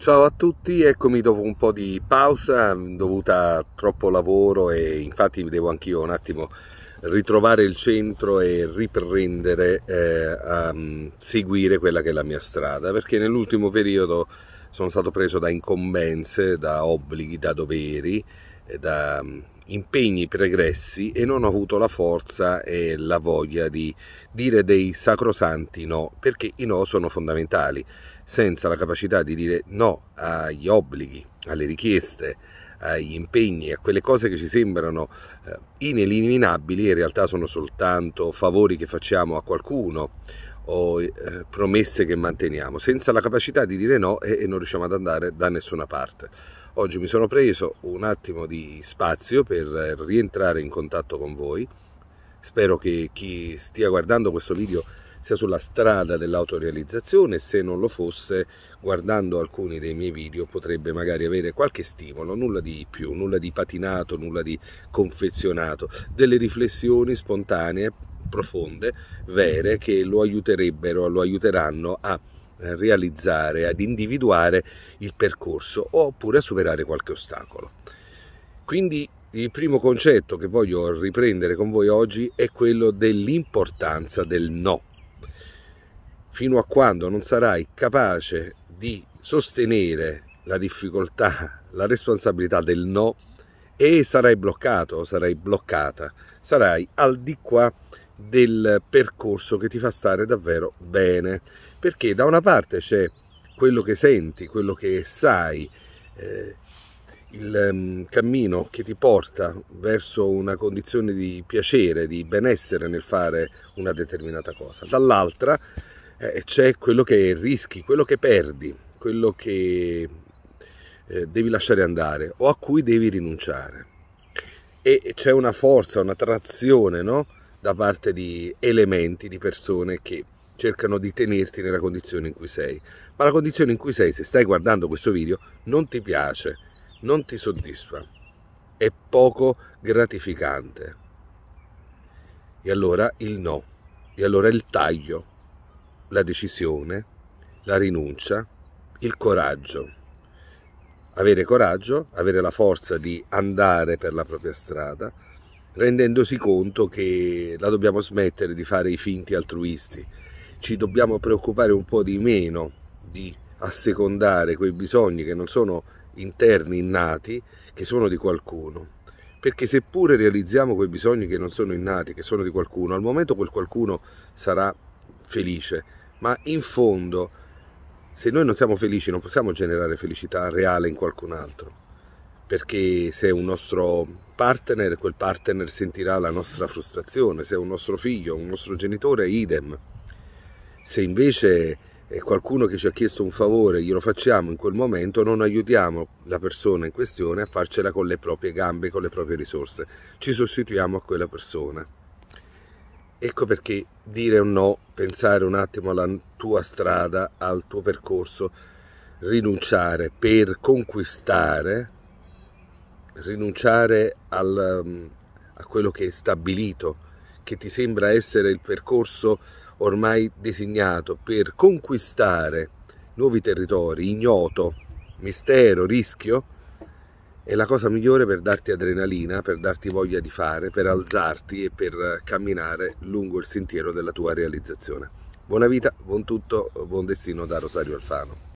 Ciao a tutti, eccomi dopo un po' di pausa dovuta a troppo lavoro e infatti devo anch'io un attimo ritrovare il centro e riprendere eh, a mm, seguire quella che è la mia strada perché nell'ultimo periodo sono stato preso da incombenze, da obblighi, da doveri da mm, impegni pregressi e non ho avuto la forza e la voglia di dire dei sacrosanti no, perché i no sono fondamentali, senza la capacità di dire no agli obblighi, alle richieste, agli impegni, a quelle cose che ci sembrano eh, ineliminabili, in realtà sono soltanto favori che facciamo a qualcuno o eh, promesse che manteniamo, senza la capacità di dire no e non riusciamo ad andare da nessuna parte. Oggi mi sono preso un attimo di spazio per eh, rientrare in contatto con voi. Spero che chi stia guardando questo video sia sulla strada dell'autorealizzazione, se non lo fosse, guardando alcuni dei miei video potrebbe magari avere qualche stimolo, nulla di più, nulla di patinato, nulla di confezionato, delle riflessioni spontanee, profonde, vere, che lo aiuterebbero, lo aiuteranno a eh, realizzare, ad individuare il percorso oppure a superare qualche ostacolo. Quindi il primo concetto che voglio riprendere con voi oggi è quello dell'importanza del no. Fino a quando non sarai capace di sostenere la difficoltà, la responsabilità del no e sarai bloccato, sarai bloccata, sarai al di qua del percorso che ti fa stare davvero bene perché da una parte c'è quello che senti, quello che sai, eh, il um, cammino che ti porta verso una condizione di piacere, di benessere nel fare una determinata cosa. Dall'altra eh, eh, c'è quello che rischi, quello che perdi, quello che eh, devi lasciare andare o a cui devi rinunciare. E c'è una forza, una trazione no? da parte di elementi, di persone che cercano di tenerti nella condizione in cui sei. Ma la condizione in cui sei, se stai guardando questo video, non ti piace, non ti soddisfa, è poco gratificante. E allora il no, e allora il taglio, la decisione, la rinuncia, il coraggio. Avere coraggio, avere la forza di andare per la propria strada, rendendosi conto che la dobbiamo smettere di fare i finti altruisti, ci dobbiamo preoccupare un po' di meno di assecondare quei bisogni che non sono interni, innati, che sono di qualcuno. Perché seppure realizziamo quei bisogni che non sono innati, che sono di qualcuno, al momento quel qualcuno sarà felice, ma in fondo se noi non siamo felici non possiamo generare felicità reale in qualcun altro. Perché se è un nostro partner, quel partner sentirà la nostra frustrazione, se è un nostro figlio, un nostro genitore, idem. Se invece è qualcuno che ci ha chiesto un favore, glielo facciamo in quel momento, non aiutiamo la persona in questione a farcela con le proprie gambe, con le proprie risorse. Ci sostituiamo a quella persona. Ecco perché dire un no, pensare un attimo alla tua strada, al tuo percorso, rinunciare per conquistare, rinunciare al, a quello che è stabilito, che ti sembra essere il percorso ormai designato per conquistare nuovi territori, ignoto, mistero, rischio, è la cosa migliore per darti adrenalina, per darti voglia di fare, per alzarti e per camminare lungo il sentiero della tua realizzazione. Buona vita, buon tutto, buon destino da Rosario Alfano.